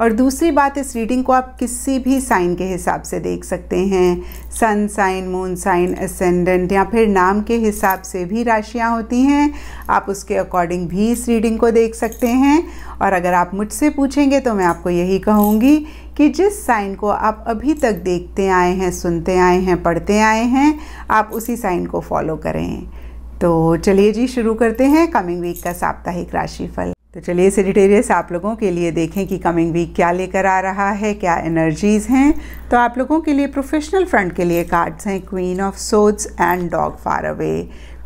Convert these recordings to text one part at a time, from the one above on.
और दूसरी बात इस रीडिंग को आप किसी भी साइन के हिसाब से देख सकते हैं sun sign moon sign ascendant या फिर नाम के हिसाब से भी राशियाँ होती हैं आप उसके अकॉर्डिंग भी इस रीडिंग को देख सकते हैं और अगर आप मुझसे पूछेंगे तो मैं आपको यही कहूँगी कि जिस साइन को आप अभी तक देखते आए हैं सुनते आए हैं पढ़ते आए हैं आप उसी साइन को फॉलो करें तो चलिए जी शुरू करते हैं कमिंग वीक का साप्ताहिक राशिफल तो चलिए सेजिटेरियस आप लोगों के लिए देखें कि कमिंग वीक क्या लेकर आ रहा है क्या एनर्जीज़ हैं तो आप लोगों के लिए प्रोफेशनल फ्रंट के लिए कार्ड्स हैं queen of swords and dog far away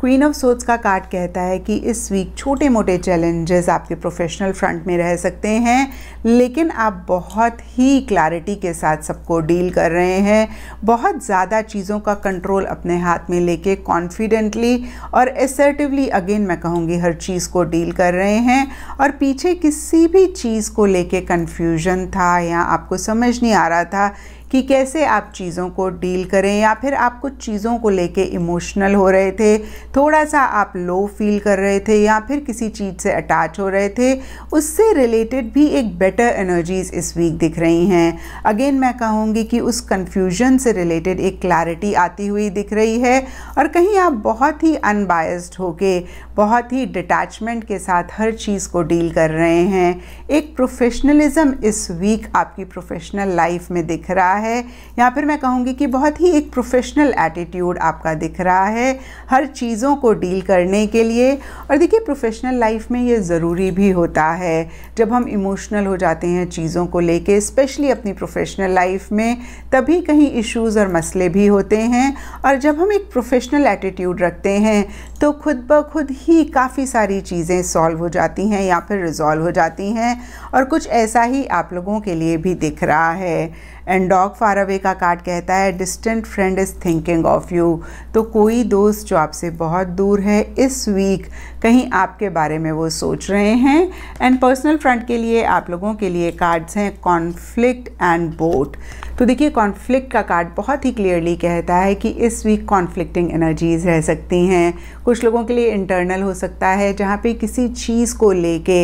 queen of swords का कार्ड कहता है कि इस वीक छोटे मोटे चैलेंजेस आपके प्रोफेशनल फ्रंट में रह सकते हैं लेकिन आप बहुत ही क्लैरिटी के साथ सबको डील कर रहे हैं बहुत ज़्यादा चीज़ों का कंट्रोल अपने हाथ में लेके कॉन्फिडेंटली और एसर्टिवली अगेन मैं कहूँगी हर चीज़ को डील कर रहे हैं और पीछे किसी भी चीज़ को लेके कन्फ्यूजन था या आपको समझ नहीं आ रहा था कि कैसे आप चीज़ों को डील करें या फिर आप कुछ चीज़ों को लेके इमोशनल हो रहे थे थोड़ा सा आप लो फील कर रहे थे या फिर किसी चीज़ से अटैच हो रहे थे उससे रिलेटेड भी एक बेटर एनर्जीज़ इस वीक दिख रही हैं अगेन मैं कहूँगी कि उस कन्फ्यूजन से रिलेटेड एक क्लैरिटी आती हुई दिख रही है और कहीं आप बहुत ही अनबायस्ड होके बहुत ही डिटैचमेंट के साथ हर चीज़ को डील कर रहे हैं एक प्रोफेशनलिज़म इस वीक आपकी प्रोफेशनल लाइफ में दिख रहा है है या फिर मैं कहूँगी कि बहुत ही एक प्रोफेशनल एटीट्यूड आपका दिख रहा है हर चीज़ों को डील करने के लिए और देखिए प्रोफेशनल लाइफ में ये ज़रूरी भी होता है जब हम इमोशनल हो जाते हैं चीज़ों को लेके स्पेशली अपनी प्रोफेशनल लाइफ में तभी कहीं इश्यूज और मसले भी होते हैं और जब हम एक प्रोफेशनल एटीट्यूड रखते हैं तो खुद ब खुद ही काफ़ी सारी चीज़ें सॉल्व हो जाती हैं या फिर रिजॉल्व हो जाती हैं और कुछ ऐसा ही आप लोगों के लिए भी दिख रहा है एंड डॉग फार अवे का कार्ड कहता है distant friend is thinking of you तो कोई दोस्त जो आपसे बहुत दूर है इस वीक कहीं आपके बारे में वो सोच रहे हैं एंड पर्सनल फ्रंट के लिए आप लोगों के लिए कार्ड्स हैं कॉन्फ्लिक्ट एंड बोट तो देखिए कॉन्फ्लिक्ट का कार्ड बहुत ही क्लियरली कहता है कि इस वीक कॉन्फ्लिक्टिंग एनर्जीज रह सकती हैं कुछ लोगों के लिए इंटरनल हो सकता है जहाँ पे किसी चीज़ को लेके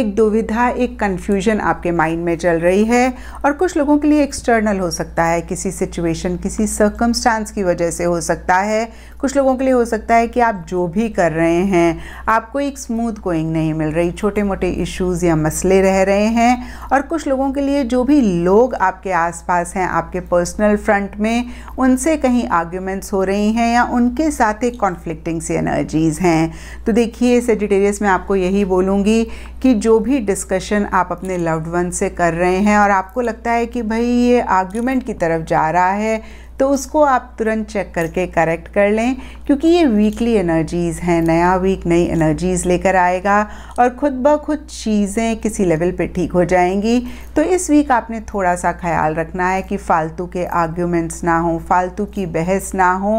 एक दुविधा एक कन्फ्यूजन आपके माइंड में चल रही है और कुछ लोगों के लिए एक्सटर्नल हो सकता है किसी सिचुएशन किसी सर्कमस्टांस की वजह से हो सकता है कुछ लोगों के लिए हो सकता है कि आप जो भी कर रहे हैं आपको एक स्मूथ गोइंग नहीं मिल रही छोटे मोटे इश्यूज़ या मसले रह रहे हैं और कुछ लोगों के लिए जो भी लोग आपके आसपास हैं हैं आपके पर्सनल फ्रंट में उनसे कहीं आर्ग्यूमेंट्स हो रही हैं या उनके साथ एक कॉन्फ्लिक्टिंग सी एनर्जीज़ हैं तो देखिए सेजिटेरियस में आपको यही बोलूँगी कि जो भी डिस्कशन आप अपने लव्ड वन से कर रहे हैं और आपको लगता है कि भाई ये आर्ग्यूमेंट की तरफ जा रहा है तो उसको आप तुरंत चेक करके करेक्ट कर लें क्योंकि ये वीकली एनर्जीज़ हैं नया वीक नई एनर्जीज़ लेकर आएगा और ख़ुद ब खुद चीज़ें किसी लेवल पे ठीक हो जाएंगी तो इस वीक आपने थोड़ा सा ख्याल रखना है कि फ़ालतू के आर्ग्यूमेंट्स ना हों फालतू की बहस ना हो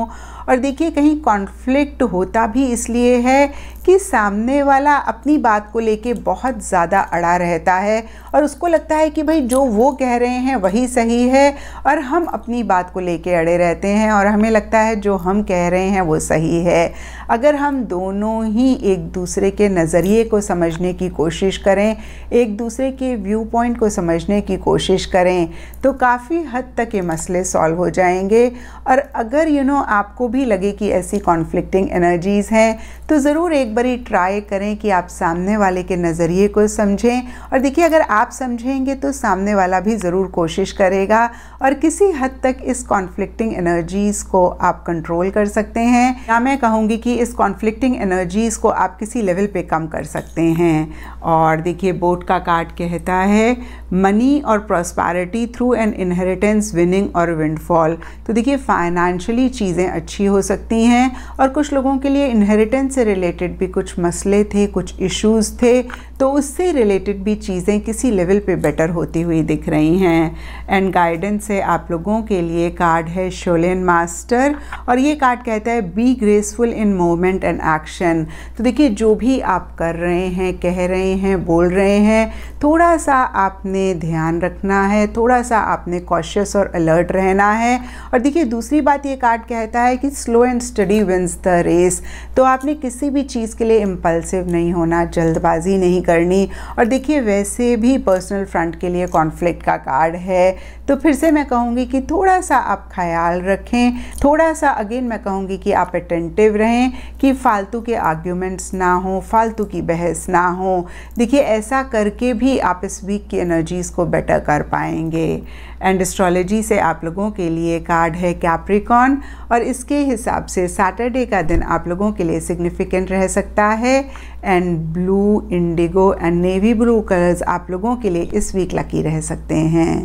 और देखिए कहीं कॉन्फ्लिक्ट होता भी इसलिए है क्योंकि सामने वाला अपनी बात को लेके बहुत ज़्यादा अड़ा रहता है और उसको लगता है कि भाई जो वो कह रहे हैं वही सही है और हम अपनी बात को लेके अड़े रहते हैं और हमें लगता है जो हम कह रहे हैं वो सही है अगर हम दोनों ही एक दूसरे के नज़रिए को समझने की कोशिश करें एक दूसरे के व्यू पॉइंट को समझने की कोशिश करें तो काफ़ी हद तक ये मसले सॉल्व हो जाएंगे और अगर यू you नो know, आपको भी लगे कि ऐसी कॉन्फ्लिक्टिंग एनर्जीज़ हैं तो ज़रूर एक ही ट्राई करें कि आप सामने वाले के नज़रिए को समझें और देखिए अगर आप समझेंगे तो सामने वाला भी ज़रूर कोशिश करेगा और किसी हद तक इस कॉन्फ्लिक्टिंग एनर्जीज़ को आप कंट्रोल कर सकते हैं या मैं कहूँगी कि इस कॉन्फ्लिक्टिंग एनर्जीज़ को आप किसी लेवल पे कम कर सकते हैं और देखिए बोट का कार्ड कहता है मनी और prosperity through an inheritance winning और विंडफॉल तो देखिए फाइनेंशियली चीज़ें अच्छी हो सकती हैं और कुछ लोगों के लिए इनहेरिटेंस से रिलेटेड भी कुछ मसले थे कुछ इश्यूज़ थे तो उससे रिलेटेड भी चीज़ें किसी लेवल पे बेटर होती हुई दिख रही हैं एंड गाइडेंस है आप लोगों के लिए कार्ड है शोलेन मास्टर और ये कार्ड कहता है be graceful in moment and action तो देखिए जो भी आप कर रहे हैं कह रहे हैं बोल रहे हैं थोड़ा सा आपने ध्यान रखना है थोड़ा सा आपने कॉशियस और अलर्ट रहना है और देखिए दूसरी बात ये कार्ड कहता है कि slow and steady wins the race तो आपने किसी भी चीज़ चीज़ के लिए इम्पल्सिव नहीं होना जल्दबाजी नहीं करनी और देखिए वैसे भी पर्सनल फ्रंट के लिए कॉन्फ्लिक्ट का कार्ड है तो फिर से मैं कहूँगी कि थोड़ा सा आप ख्याल रखें थोड़ा सा अगेन मैं कहूँगी कि आप अटेंटिव रहें कि फालतू के आर्ग्यूमेंट्स ना हों फालतू की बहस ना हो देखिए ऐसा करके भी आप इस वीक की एनर्जीज़ को बेटर कर पाएंगे एंड एस्ट्रोलॉजी से आप लोगों के लिए कार्ड है कैप्रिकॉन और इसके हिसाब से सैटरडे का दिन आप लोगों के लिए सिग्निफिकेंट रह सकता सकता है and blue indigo and navy blue colours आप लोगों के लिए इस वीक लकी रह सकते हैं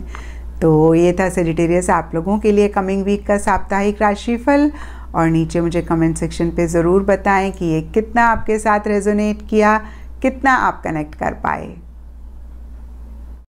तो ये था सेजिटेरियस आप लोगों के लिए कमिंग वीक का साप्ताहिक राशिफल और नीचे मुझे कमेंट सेक्शन पे ज़रूर बताएं कि ये कितना आपके साथ रेजोनेट किया कितना आप कनेक्ट कर पाए